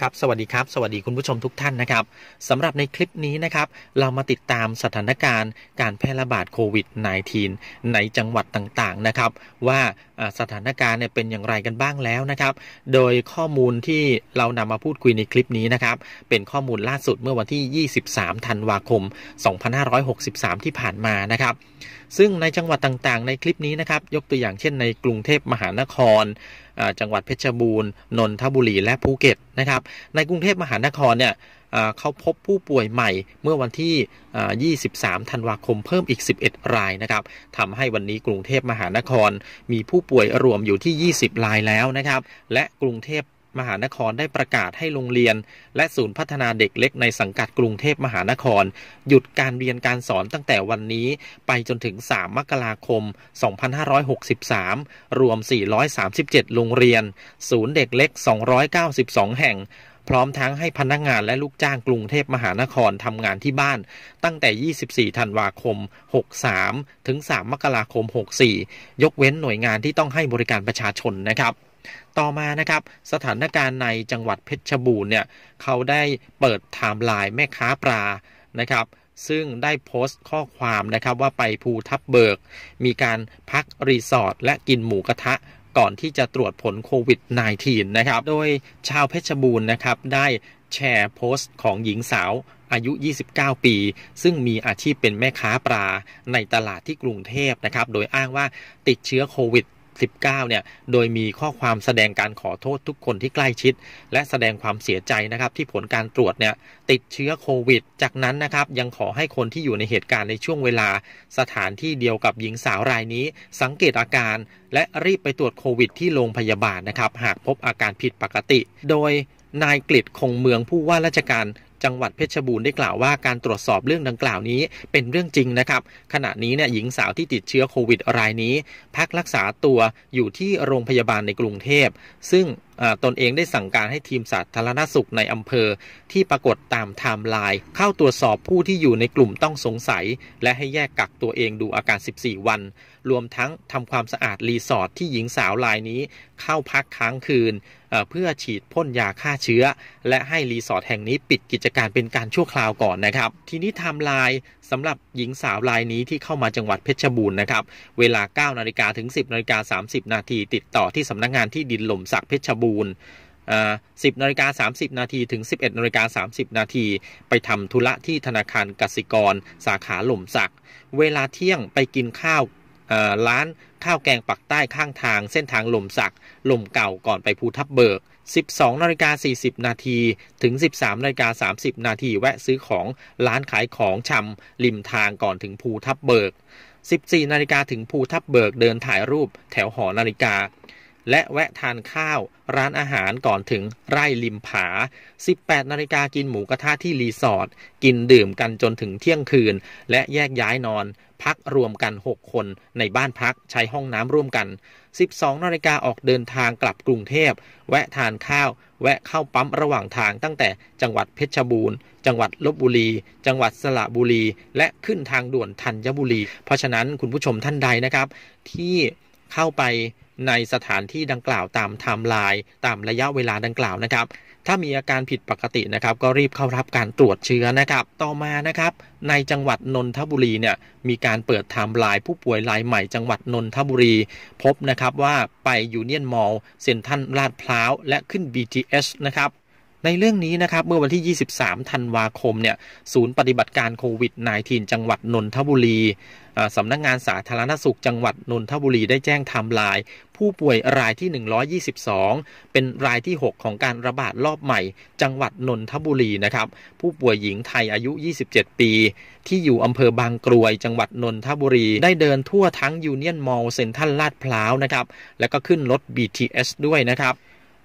ครับสวัสดีครับ สวัสดีคุณผู้ชมทุกท่านนะครับสำหรับในคลิปนี้นะครับ เรามาติดตามสถานการณ์การแพร่ระบาดโควิด -19 ในจังหวัดต่างๆนะครับว่าสถานการณ์เนี่ยเป็นอย่างไรกันบ้างแล้วนะครับ โดยข้อมูลที่เรานำมาพูดคุยในคลิปนี้นะครับ เป็นข้อมูลล่าสุดเมื่อวันที่ 23 ธันวาคม 2563 ที่ผ่านมานะครับ ซึ่งในจังหวัดต่างๆ ในคลิปนี้นะครับ ยกตัวอย่างเช่นในกรุงเทพมหานคร จังหวัดเพชรบูรณ์ นนทบุรี และภูเก็ตนะครับ ในกรุงเทพมหานครเนี่ยเขาพบผู้ป่วยใหม่เมื่อวันที่23 ธันวาคมเพิ่มอีก 11 รายนะครับทำให้วันนี้กรุงเทพมหานคร มีผู้ป่วยรวมอยู่ที่ 20 รายแล้วนะครับ และกรุงเทพมหานครได้ประกาศให้โรงเรียน และศูนย์พัฒนาเด็กเล็กในสังกัดกรุงเทพมหานคร หยุดการเรียนการสอนตั้งแต่วันนี้ไปจนถึง 3 มกราคม 2563 รวม 437 โรงเรียน ศูนย์เด็กเล็ก 292 แห่งพร้อมทั้งให้พนักงานและลูกจ้างกรุงเทพมหานครทำงานที่บ้าน ตั้งแต่ 24 ธันวาคม 63 ถึง 3 มกราคม 64 ยกเว้นหน่วยงานที่ต้องให้บริการประชาชนนะครับ ต่อมานะครับ สถานการณ์ในจังหวัดเพชรบูรณ์เนี่ยเขาได้เปิดไทม์ไลน์แม่ค้าปลานะครับ ซึ่งได้โพสต์ข้อความนะครับ ว่าไปภูทับเบิก มีการพักรีสอร์ทและกินหมูกระทะก่อนที่จะตรวจผลโควิด -19 นะครับ โดยชาวเพชรบูรณ์นะครับ ได้แชร์โพสต์ของหญิงสาวอายุ 29 ปี ซึ่งมีอาชีพเป็นแม่ค้าปลาในตลาดที่กรุงเทพนะครับ โดยอ้างว่าติดเชื้อโควิด19 เนี่ย โดยมีข้อความแสดงการขอโทษทุกคนที่ใกล้ชิด และแสดงความเสียใจนะครับที่ผลการตรวจเนี่ยติดเชื้อโควิด จากนั้นนะครับยังขอให้คนที่อยู่ในเหตุการณ์ในช่วงเวลา สถานที่เดียวกับหญิงสาวรายนี้ สังเกตอาการและรีบไปตรวจโควิดที่โรงพยาบาลนะครับหากพบอาการผิดปกติ โดยนายกฤตคงเมืองผู้ว่าราชการจังหวัดเพชรบูรณ์ได้กล่าวว่าการตรวจสอบเรื่องดังกล่าวนี้เป็นเรื่องจริงนะครับ ขณะนี้เนี่ยหญิงสาวที่ติดเชื้อโควิดรายนี้ พักรักษาตัวอยู่ที่โรงพยาบาลในกรุงเทพซึ่งตนเองได้สั่งการให้ทีมสาธารณสุขในอำเภอ ที่ปรากฏตามไทม์ไลน์เข้าตรวจสอบผู้ที่อยู่ในกลุ่มต้องสงสัย และให้แยกกักตัวเองดูอาการ 14 วัน รวมทั้งทำความสะอาดรีสอร์ทที่หญิงสาวรายนี้ เข้าพักค้างคืน เพื่อฉีดพ่นยาฆ่าเชื้อ และให้รีสอร์ทแห่งนี้ปิดกิจการเป็นการชั่วคราวก่อนนะครับ ทีนี้ไทม์ไลน์สำหรับหญิงสาวรายนี้ที่เข้ามาจังหวัดเพชรบูรณ์นะครับ เวลา9นาฬิกาถึง10นาฬิกา30นาทีติดต่อที่สำนักงงานที่ดินหล่มสักเพชรบูรณ์10นาฬิกา30นาทีถึง 11นาฬิกา30นาทีไปทำธุระที่ธนาคารกสิกรสาขาหล่มสัก เวลาเที่ยงไปกินข้าวร้านข้าวแกงปักใต้ข้างทางเส้นทางหล่มสัก หล่มเก่าก่อนไปภูทับเบิก12นาฬิกา40 นาทีถึง 13นาฬิกา30 นาทีแวะซื้อของร้านขายของชำริมทางก่อนถึงภูทับเบิก14นาฬิกาถึงภูทับเบิกเดินถ่ายรูปแถวหอนาฬิกาและแวะทานข้าว ร้านอาหารก่อนถึงไร่ลิมผา 18 นาฬิกากินหมูกระทะที่รีสอร์ทกินดื่มกันจนถึงเที่ยงคืน และแยกย้ายนอน พักรวมกัน 6 คนในบ้านพักใช้ห้องน้ำร่วมกัน 12 นาฬิกาออกเดินทางกลับกรุงเทพ แวะทานข้าว แวะเข้าปั๊มระหว่างทางตั้งแต่จังหวัดเพชรบูรณ์จังหวัดลบบุรี จังหวัดสระบุรี และขึ้นทางด่วนธัญบุรี เพราะฉะนั้นคุณผู้ชมท่านใดนะครับ ที่เข้าไปในสถานที่ดังกล่าวตามไทม์ไลน์ตามระยะเวลาดังกล่าวนะครับ ถ้ามีอาการผิดปกตินะครับ ก็รีบเข้ารับการตรวจเชื้อนะครับ ต่อมานะครับ ในจังหวัดนนทบุรีเนี่ยมีการเปิดไทม์ไลน์ผู้ป่วยรายใหม่จังหวัดนนทบุรี พบนะครับว่าไปยูเนียนมอลล์เซ็นทรัลลาดพร้าว และขึ้น BTS นะครับในเรื่องนี้นะครับเมื่อวันที่ 23 ธันวาคมเนี่ยศูนย์ปฏิบัติการโควิด -19 จังหวัดนนทบุรีสำนักงงานสาธารณสุขจังหวัดนนทบุรีได้แจ้งไทม์ไลน์ผู้ป่วยรายที่ 122 เป็นรายที่ 6 ของการระบาดรอบใหม่จังหวัดนนทบุรีนะครับ ผู้ป่วยหญิงไทยอายุ 27 ปี ที่อยู่อำเภอบางกรวยจังหวัดนนทบุรี ได้เดินทั่วทั้งยูเนียนมอลล์เซ็นทรัลลาดพร้าวนะครับ แล้วก็ขึ้นรถ BTS ด้วยนะครับ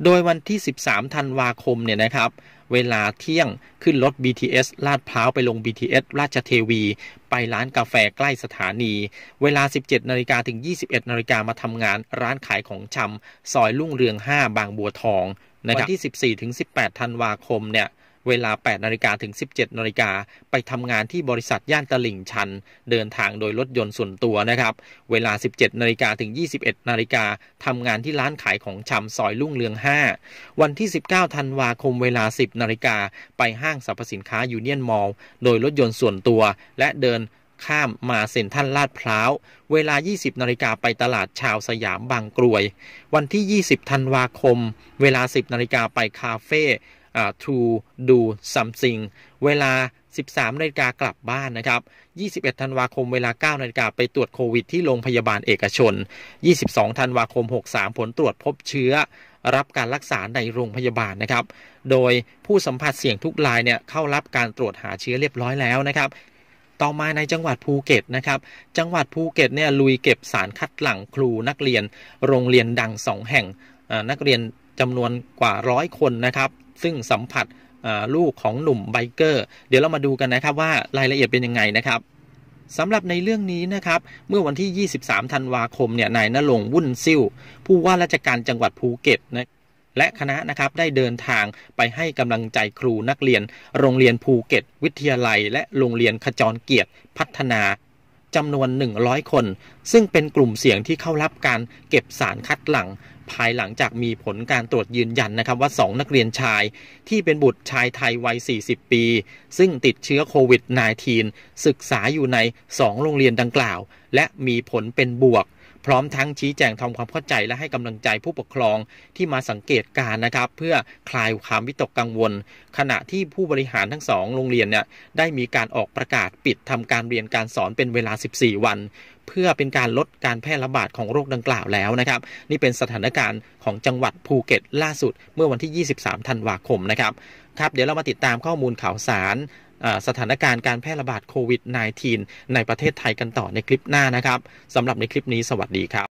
โดยวันที่ 13 ธันวาคม เนี่ยนะครับ เวลาเที่ยงขึ้นรถ BTS ลาดพร้าวไปลง BTS ราชเทวี ไปร้านกาแฟใกล้สถานี เวลา 17 นาฬิกาถึง 21 นาฬิกามาทำงานร้านขายของชำซอยลุ่งเรือง 5 บางบัวทองในวันที่ 14ถึง18 ธันวาคม เนี่ยเวลา 8 นาฬิกาถึง 17 นาฬิกา ไปทำงานที่บริษัทย่านตลิ่งชัน เดินทางโดยรถยนต์ส่วนตัวนะครับ เวลา 17 นาฬิกาถึง 21 นาฬิกาทำงานที่ร้านขายของชำซอยลุ่งเรือง 5 วันที่ 19 ธันวาคม เวลา 10 นาฬิกา ไปห้างสรรพสินค้ายูเนียนมอลล์ โดยรถยนต์ส่วนตัว และเดินข้ามมาเซ็นทัลลาดพร้าว เวลา 20 นาฬิกาไปตลาดชาวสยามบางกรวย วันที่ 20 ธันวาคม เวลา 10 นาฬิกาไปคาเฟ่ to do something เวลา 13นาฬิกากลับบ้านนะครับ 21 ธันวาคมเวลา9นาฬิกาไปตรวจโควิดที่โรงพยาบาลเอกชน 22ธันวาคม 63 ผลตรวจพบเชื้อรับการรักษาในโรงพยาบาลนะครับ โดยผู้สัมผัสเสี่ยงทุกรายเนี่ยเข้ารับการตรวจหาเชื้อเรียบร้อยแล้วนะครับ ต่อมาในจังหวัดภูเก็ตนะครับ จังหวัดภูเก็ตเนี่ยลุยเก็บสารคัดหลั่งครูนักเรียนโรงเรียนดัง2แห่งนักเรียนจำนวนกว่าร้อยคนนะครับซึ่งสัมผัสลูกของหนุ่มไบเกอร์ เดี๋ยวเรามาดูกันนะครับว่ารายละเอียดเป็นยังไงนะครับสำหรับในเรื่องนี้นะครับ เมื่อวันที่ 23 ธันวาคมเนี่ยนายณรงค์วุ่นซิ่วผู้ว่าราชการจังหวัดภูเก็ตนะและคณะนะครับได้เดินทางไปให้กำลังใจครูนักเรียน โรงเรียนภูเก็ต วิทยาลัย และโรงเรียนขจรเกียรติพัฒนาจำนวน100คน ซึ่งเป็นกลุ่มเสี่ยงที่เข้ารับการเก็บสารคัดหลัง่งภายหลังจากมีผลการตรวจยืนยันนะครับว่า 2 นักเรียนชายที่เป็นบุตรชายไทยวัย40 ปีซึ่งติดเชื้อโควิด -19 ศึกษาอยู่ใน 2 โรงเรียนดังกล่าว และมีผลเป็นบวกพร้อมทั้งชี้แจงทำความเข้าใจและให้กำลังใจผู้ปกครองที่มาสังเกตการนะครับ เพื่อคลายความวิตกกังวล ขณะที่ผู้บริหารทั้งสองโรงเรียนเนี่ยได้มีการออกประกาศปิดทำการเรียนการสอนเป็นเวลา 14 วัน เพื่อเป็นการลดการแพร่ระบาดของโรคดังกล่าวแล้วนะครับ นี่เป็นสถานการณ์ของจังหวัดภูเก็ตล่าสุดเมื่อวันที่ 23ธันวาคมนะครับครับ เดี๋ยวเรามาติดตามข้อมูลข่าวสารสถานการณ์การแพร่ระบาดโควิด -19 ในประเทศไทยกันต่อในคลิปหน้านะครับ สำหรับในคลิปนี้สวัสดีครับ